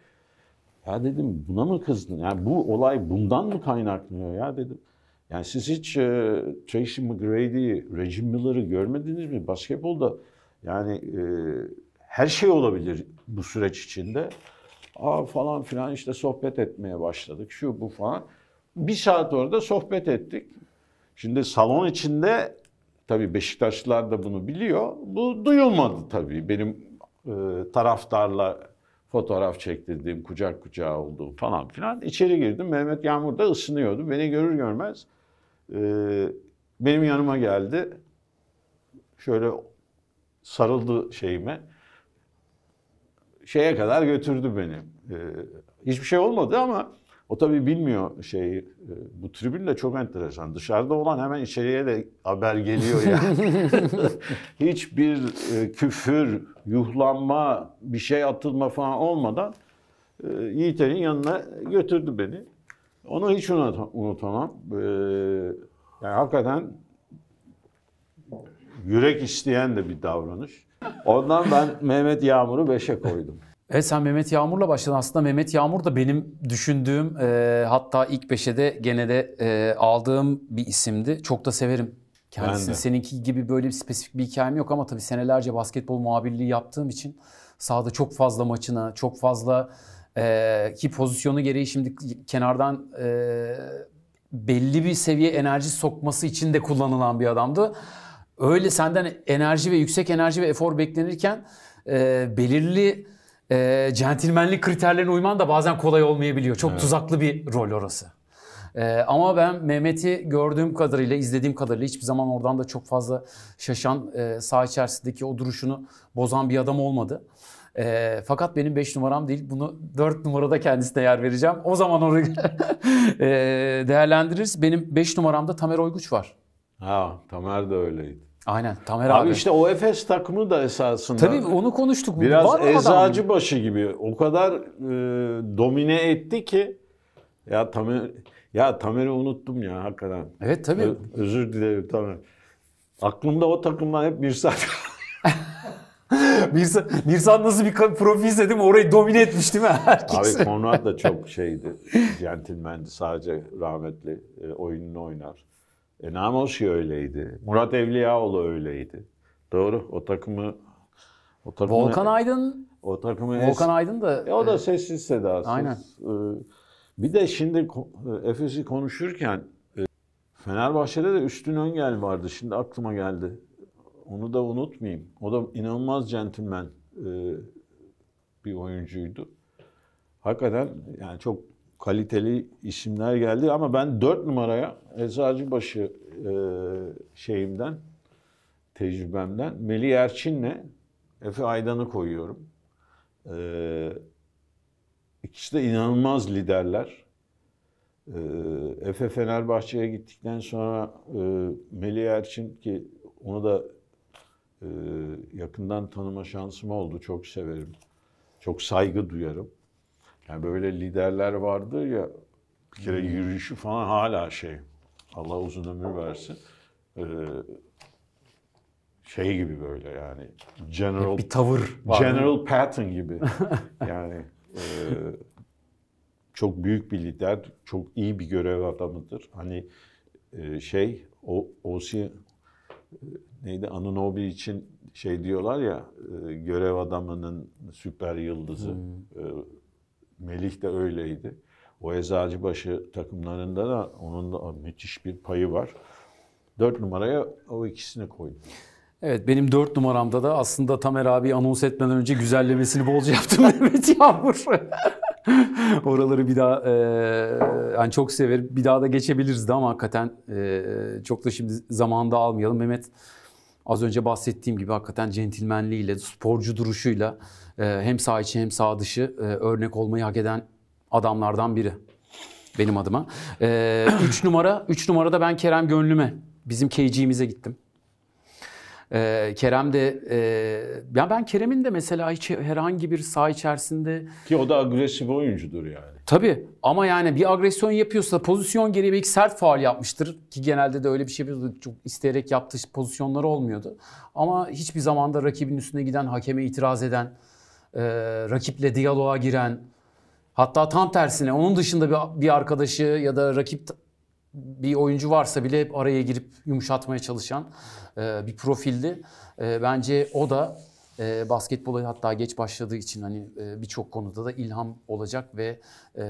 Ya dedim buna mı kızdın? Yani bu olay bundan mı kaynaklanıyor ya dedim. Yani siz hiç e, Tracy McGrady'yi, Reggie Miller'ı görmediniz mi? Basketbolda yani e, her şey olabilir bu süreç içinde. Aa falan filan işte sohbet etmeye başladık. Şu bu falan. Bir saat orada sohbet ettik. Şimdi salon içinde tabii Beşiktaşlılar da bunu biliyor. Bu duyulmadı tabii. Benim e, taraftarla fotoğraf çektirdiğim, kucak kucağı olduğum falan filan. İçeri girdim. Mehmet Yağmur da ısınıyordu. Beni görür görmez ee, benim yanıma geldi. Şöyle sarıldı şeyime. Şeye kadar götürdü beni. Ee, hiçbir şey olmadı ama o tabii bilmiyor şey, Bu tribün de çok enteresan. Dışarıda olan hemen içeriye de haber geliyor yani. Hiçbir e, küfür, yuhlanma, bir şey atılma falan olmadan e, Yiğiter'in yanına götürdü beni. Onu hiç unut unutamam. Ee, yani hakikaten yürek isteyen de bir davranış. Ondan ben Mehmet Yağmur'u beşe koydum. Evet sen Mehmet Yağmur'la başladın. Aslında Mehmet Yağmur da benim düşündüğüm e, hatta ilk beşe de gene de e, aldığım bir isimdi. Çok da severim kendisini. Seninki gibi böyle bir spesifik bir hikayem yok ama tabii senelerce basketbol muhabirliği yaptığım için sahada çok fazla maçına, çok fazla ee, ki pozisyonu gereği şimdi kenardan e, belli bir seviye enerji sokması için de kullanılan bir adamdı. Öyle senden enerji ve yüksek enerji ve efor beklenirken e, belirli e, centilmenlik kriterlerine uyman da bazen kolay olmayabiliyor. Çok evet. tuzaklı bir rol orası. Ee, ama ben Mehmet'i gördüğüm kadarıyla, izlediğim kadarıyla hiçbir zaman oradan da çok fazla şaşan, e, sağ içerisindeki o duruşunu bozan bir adam olmadı. E, fakat benim 5 numaram değil. Bunu 4 numarada kendisine yer vereceğim. O zaman onu e, değerlendiririz. Benim 5 numaramda Tamer Oyguç var. Ha, Tamer de öyleydi. Aynen Tamer abi. Abi işte o Efes takımı da esasında. Tabii onu konuştuk. Biraz Var eczacı başı gibi. O kadar e, domine etti ki ya Tamer ya Tamer'i unuttum ya hakikaten. Evet tabii. Ö- özür dilerim Tamer. Aklımda o takımdan hep bir saat Mirsan, Mirsan nasıl bir profilse değil Orayı domine etmiş değil mi? Herkes. Abi Konrad da çok şeydi. Centilmendi sadece rahmetli. E, oyununu oynar. E, Namoşi öyleydi. Murat Evliyaoğlu öyleydi. Doğru. O takımı... O takımı Volkan Aydın... O takımı... Volkan es, Aydın da... E, o da e, sessiz sedasız. Aynen. E, bir de şimdi Efes'i konuşurken e, Fenerbahçe'de de Üstün Öngel vardı. Şimdi aklıma geldi. Onu da unutmayayım. O da inanılmaz centilmen e, bir oyuncuydu. Hakikaten yani çok kaliteli isimler geldi ama ben dört numaraya Eczacıbaşı e, şeyimden, tecrübemden Meli Erçin'le Efe Aydan'ı koyuyorum. E, ikisi de inanılmaz liderler. E, Efe Fenerbahçe'ye gittikten sonra e, Melih Erçin ki onu da ee, yakından tanıma şansım oldu. Çok severim. Çok saygı duyarım. Yani böyle liderler vardır ya bir kere hmm. yürüyüşü falan hala şey. Allah uzun ömür versin. Ee, şey gibi böyle yani general bir tavır var. General Patton gibi. yani e, çok büyük bir lider, çok iyi bir görev adamıdır. Hani e, şey o O.C neydi Anunobi için şey diyorlar ya e, görev adamının süper yıldızı. Hmm. E, Melih de öyleydi. O Eczacıbaşı takımlarında da onun da müthiş bir payı var. Dört numaraya o ikisini koydum. Evet benim dört numaramda da aslında Tamer abi anons etmeden önce güzellemesini bolca yaptım Mehmet Yağmur. Oraları bir daha e, yani çok severim. Bir daha da geçebiliriz de ama hakikaten e, çok da şimdi zamanda almayalım. Mehmet az önce bahsettiğim gibi hakikaten centilmenliğiyle, sporcu duruşuyla e, hem sağ içi hem sağ dışı e, örnek olmayı hak eden adamlardan biri benim adıma. 3 e, üç numara, 3 numarada ben Kerem Gönlüme, bizim KG'mize gittim. Ee, Kerem de e, ya ben Kerem'in de mesela hiç herhangi bir saha içerisinde ki o da agresif oyuncudur yani. Tabii ama yani bir agresyon yapıyorsa pozisyon gereği bir sert faal yapmıştır ki genelde de öyle bir şey yapıyordu. Çok isteyerek yaptığı pozisyonları olmuyordu. Ama hiçbir zaman da rakibin üstüne giden, hakeme itiraz eden, e, rakiple diyaloğa giren hatta tam tersine onun dışında bir, bir arkadaşı ya da rakip bir oyuncu varsa bile hep araya girip yumuşatmaya çalışan e, bir profildi. E, bence o da e, basketbola hatta geç başladığı için hani e, birçok konuda da ilham olacak ve e,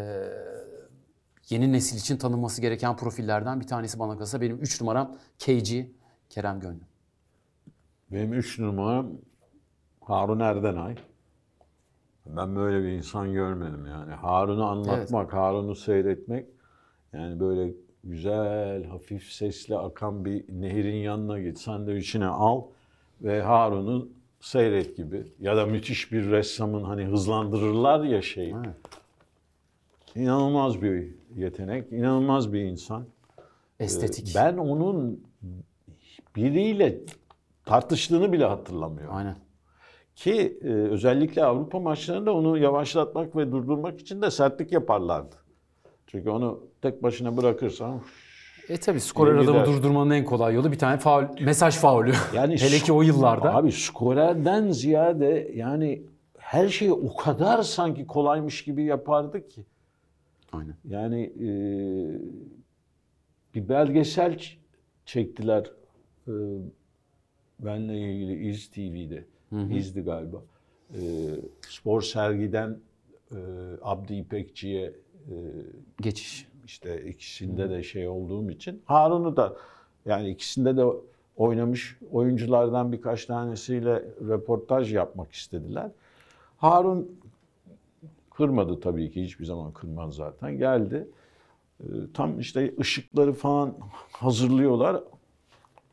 yeni nesil için tanınması gereken profillerden bir tanesi bana kalırsa benim 3 numaram KG Kerem Gönlü. Benim 3 numaram Harun Erdenay. Ben böyle bir insan görmedim yani. Harun'u anlatmak, evet. Harun'u seyretmek yani böyle güzel hafif sesli akan bir nehirin yanına git sandviçine al ve Harun'u seyret gibi. Ya da müthiş bir ressamın hani hızlandırırlar ya şeyi. İnanılmaz bir yetenek, inanılmaz bir insan. Ee, Estetik. ben onun biriyle tartıştığını bile hatırlamıyorum. Aynen. Ki e, özellikle Avrupa maçlarında onu yavaşlatmak ve durdurmak için de sertlik yaparlardı. Çünkü onu tek başına bırakırsan e tabi skorer adamı gider. durdurmanın en kolay yolu bir tane faul, mesaj faulü. Yani Hele ki o yıllarda. Abi skorerden ziyade yani her şeyi o kadar sanki kolaymış gibi yapardı ki. Aynen. Yani e, bir belgesel çektiler e, benle ilgili İz TV'de. Hı İzdi galiba. E, spor sergiden e, Abdi İpekçi'ye e, geçiş. İşte ikisinde de şey olduğum için Harun'u da yani ikisinde de oynamış oyunculardan birkaç tanesiyle röportaj yapmak istediler. Harun kırmadı tabii ki hiçbir zaman kırmaz zaten. Geldi. E, tam işte ışıkları falan hazırlıyorlar.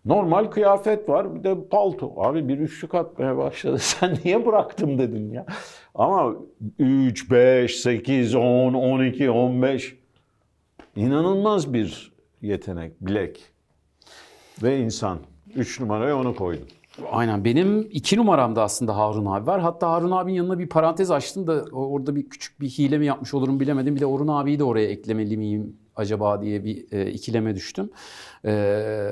Normal kıyafet var bir de palto. Abi bir üçlük atmaya başladı. Sen niye bıraktım dedin ya. Ama 3, 5, 8, 10, 12, 15 inanılmaz bir yetenek, bilek ve insan. 3 numaraya onu koydum. Aynen benim iki numaramda aslında Harun abi var. Hatta Harun abinin yanına bir parantez açtım da orada bir küçük bir hile mi yapmış olurum bilemedim. Bir de Orun abiyi de oraya eklemeli miyim acaba diye bir e, ikileme düştüm. E,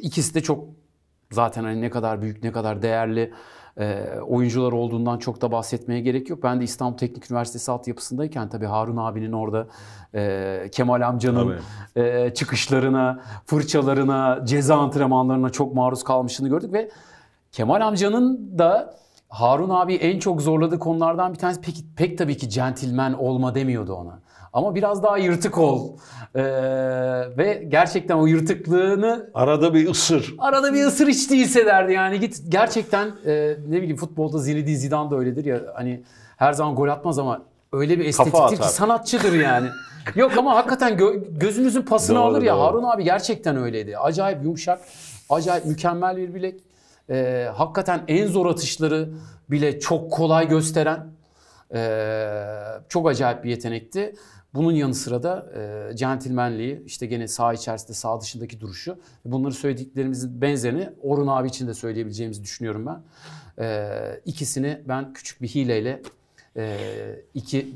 ikisi de çok zaten hani ne kadar büyük, ne kadar değerli e, oyuncular olduğundan çok da bahsetmeye gerek yok. Ben de İstanbul Teknik Üniversitesi altyapısındayken tabii Harun abinin orada e, Kemal amcanın e, çıkışlarına, fırçalarına, ceza antrenmanlarına çok maruz kalmışını gördük ve Kemal amcanın da Harun abi en çok zorladığı konulardan bir tanesi pek, pek tabii ki centilmen olma demiyordu ona. Ama biraz daha yırtık ol. Ee, ve gerçekten o yırtıklığını... Arada bir ısır. Arada bir ısır hiç değilse derdi yani. Git gerçekten e, ne bileyim futbolda Zinedine Zidane da öyledir ya. Hani her zaman gol atmaz ama öyle bir estetiktir ki sanatçıdır yani. Yok ama hakikaten gö- gözünüzün pasını doğru, alır ya. Doğru. Harun abi gerçekten öyleydi. Acayip yumuşak, acayip mükemmel bir bilek. Ee, hakikaten en zor atışları bile çok kolay gösteren ee, çok acayip bir yetenekti. Bunun yanı sıra da e, centilmenliği, işte gene sağ içerisinde sağ dışındaki duruşu. Bunları söylediklerimizin benzerini Orun abi için de söyleyebileceğimizi düşünüyorum ben. E, ikisini ben küçük bir hileyle e, iki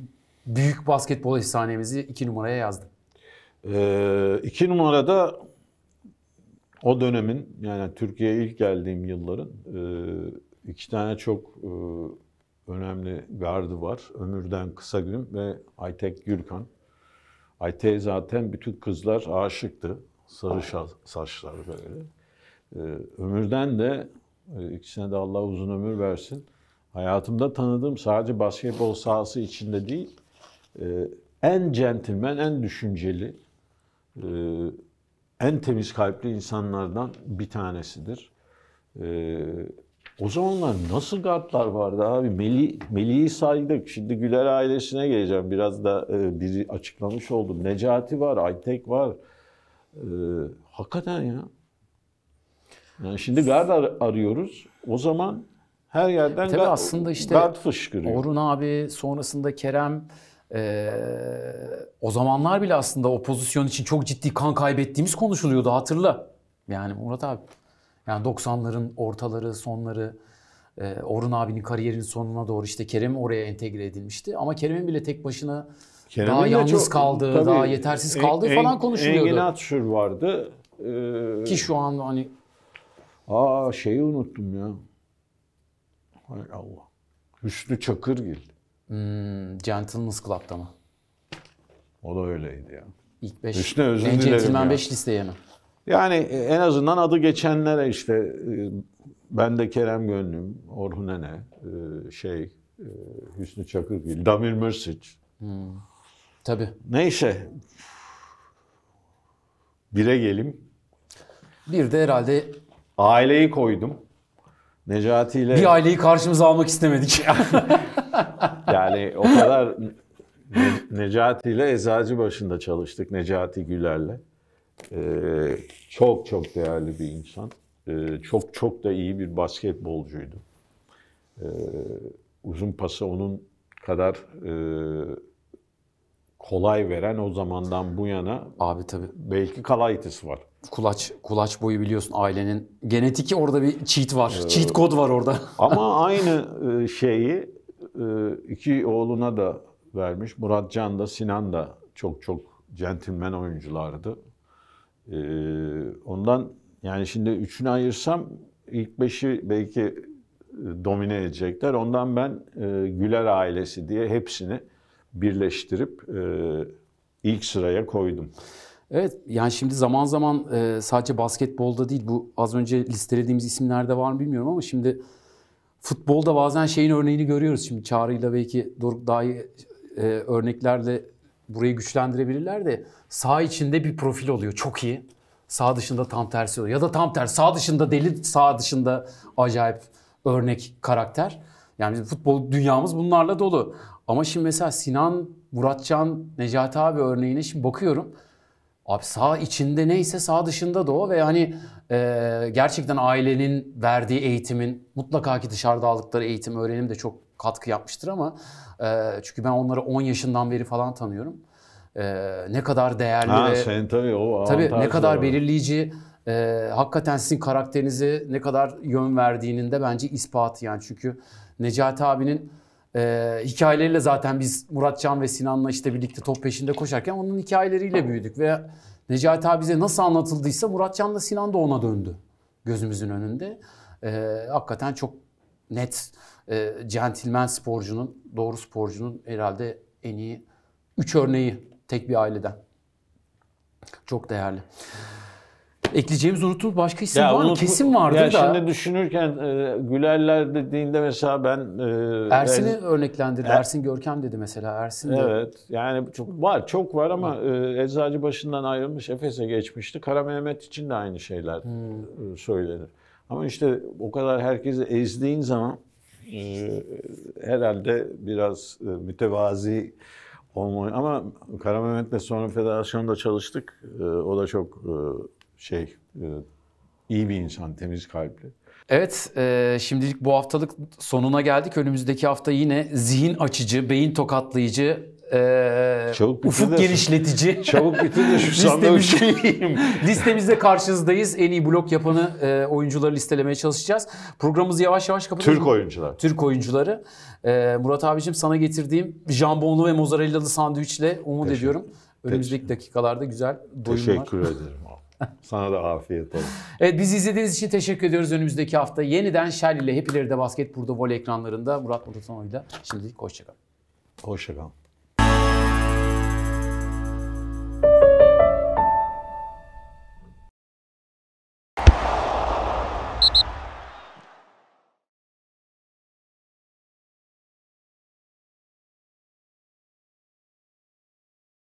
büyük basketbol efsanemizi iki numaraya yazdım. E, iki numarada o dönemin yani Türkiye'ye ilk geldiğim yılların e, iki tane çok e, önemli gardı var. Ömürden kısa gün ve Aytek Gürkan. Aytek zaten bütün kızlar aşıktı. Sarı şa- saçlar böyle. Ee, ömürden de e, ikisine de Allah uzun ömür versin. Hayatımda tanıdığım sadece basketbol sahası içinde değil, e, en centilmen, en düşünceli, e, en temiz kalpli insanlardan bir tanesidir. E, o zamanlar nasıl gardlar vardı abi? Meli, Melih'i saydık. Şimdi Güler ailesine geleceğim. Biraz da e, biri açıklamış oldum. Necati var, Aytek var. E, hakikaten ya. Yani şimdi gard ar- arıyoruz. O zaman her yerden Tabii gard, aslında işte gard fışkırıyor. Orun abi, sonrasında Kerem... Ee, o zamanlar bile aslında o pozisyon için çok ciddi kan kaybettiğimiz konuşuluyordu hatırla. Yani Murat abi. Yani 90'ların ortaları, sonları, e, Orun abinin kariyerinin sonuna doğru işte Kerem oraya entegre edilmişti. Ama Kerem'in bile tek başına Kerem'in daha yalnız çok, kaldığı, tabii, daha yetersiz kaldığı en, falan konuşuluyordu. Engin Atşur vardı. Ee, Ki şu an hani... Aa şeyi unuttum ya. Hay Allah. Hüsnü Çakırgil. Hmm, Gentleman's Club'da mı? O da öyleydi ya. İlk beş, Hüsnü özür en dilerim Gentleman 5 listeye mi? Yani en azından adı geçenlere işte e, ben de Kerem Gönlüm, Orhun Ene, e, şey, e, Hüsnü Çakırgil, Damir Mürsiç. Hmm. Tabii. Neyse. Bire gelim. Bir de herhalde... Aileyi koydum. Necati ile... Bir aileyi karşımıza almak istemedik. yani o kadar Necati ile Eczacı başında çalıştık Necati Güler'le. Ee, çok çok değerli bir insan. Ee, çok çok da iyi bir basketbolcuydu. Ee, uzun pası onun kadar e, kolay veren o zamandan bu yana abi tabi belki kalaytisi var. Kulaç kulaç boyu biliyorsun ailenin genetik orada bir cheat var. Ee, cheat kod var orada. ama aynı e, şeyi e, iki oğluna da vermiş. Murat Can da Sinan da çok çok centilmen oyunculardı. Ee, ondan yani şimdi üçünü ayırsam ilk beşi belki e, domine edecekler. Ondan ben e, Güler ailesi diye hepsini birleştirip e, ilk sıraya koydum. Evet yani şimdi zaman zaman e, sadece basketbolda değil bu az önce listelediğimiz isimlerde var mı bilmiyorum ama şimdi futbolda bazen şeyin örneğini görüyoruz. Şimdi Çağrı'yla belki Doruk daha iyi e, örneklerle burayı güçlendirebilirler de sağ içinde bir profil oluyor çok iyi. Sağ dışında tam tersi oluyor. Ya da tam tersi sağ dışında deli sağ dışında acayip örnek karakter. Yani futbol dünyamız bunlarla dolu. Ama şimdi mesela Sinan, Muratcan, Necati abi örneğine şimdi bakıyorum. Abi sağ içinde neyse sağ dışında da o ve hani e, gerçekten ailenin verdiği eğitimin mutlaka ki dışarıda aldıkları eğitim öğrenim de çok katkı yapmıştır ama e, çünkü ben onları 10 yaşından beri falan tanıyorum. E, ne kadar değerli ha, ve sen tabii, o tabii ne kadar belirleyici e, hakikaten sizin karakterinizi ne kadar yön verdiğinin de bence ispatı yani. Çünkü Necati abinin e, hikayeleriyle zaten biz Muratcan ve Sinan'la işte birlikte top peşinde koşarken onun hikayeleriyle büyüdük ve Necati abi bize nasıl anlatıldıysa da Sinan da ona döndü gözümüzün önünde. E, hakikaten çok net e, centilmen sporcunun, doğru sporcunun herhalde en iyi üç örneği tek bir aileden. Çok değerli. Ekleyeceğimiz unuttuğumuz başka isim ya var mı? Kesin vardır ya da. Şimdi düşünürken e, Gülerler dediğinde mesela ben... E, Ersin'i yani, örneklendirdi. Er, Ersin Görkem dedi mesela. Ersin de... Evet. Yani çok var. Çok var ama var. E, Eczacıbaşı'ndan ayrılmış Efes'e geçmişti. Kara Mehmet için de aynı şeyler hmm. E, söylenir. Ama işte o kadar herkesi ezdiğin zaman ee, herhalde biraz e, mütevazi olmayı ama Kara Mehmet'le sonra federasyonda çalıştık. Ee, o da çok e, şey e, iyi bir insan, temiz kalpli. Evet, e, şimdilik bu haftalık sonuna geldik. Önümüzdeki hafta yine zihin açıcı, beyin tokatlayıcı e, çabuk ufuk de, genişletici. Çabuk bitir de şu sandviçi Listemizde karşınızdayız. En iyi blok yapanı e, oyuncuları listelemeye çalışacağız. Programımızı yavaş yavaş kapatıyoruz. Türk oyuncular. Türk oyuncuları. E, Murat abicim sana getirdiğim jambonlu ve mozzarella'lı sandviçle umut Teşekkür. ediyorum. Önümüzdeki Teşekkür. dakikalarda güzel doyum Teşekkür var. ederim. Sana da afiyet olsun. Evet bizi izlediğiniz için teşekkür ediyoruz. Önümüzdeki hafta yeniden Şerli ile Hep İleride Basket burada voley ekranlarında Murat Mutatoğlu ile şimdilik hoşçakalın. Hoşçakalın.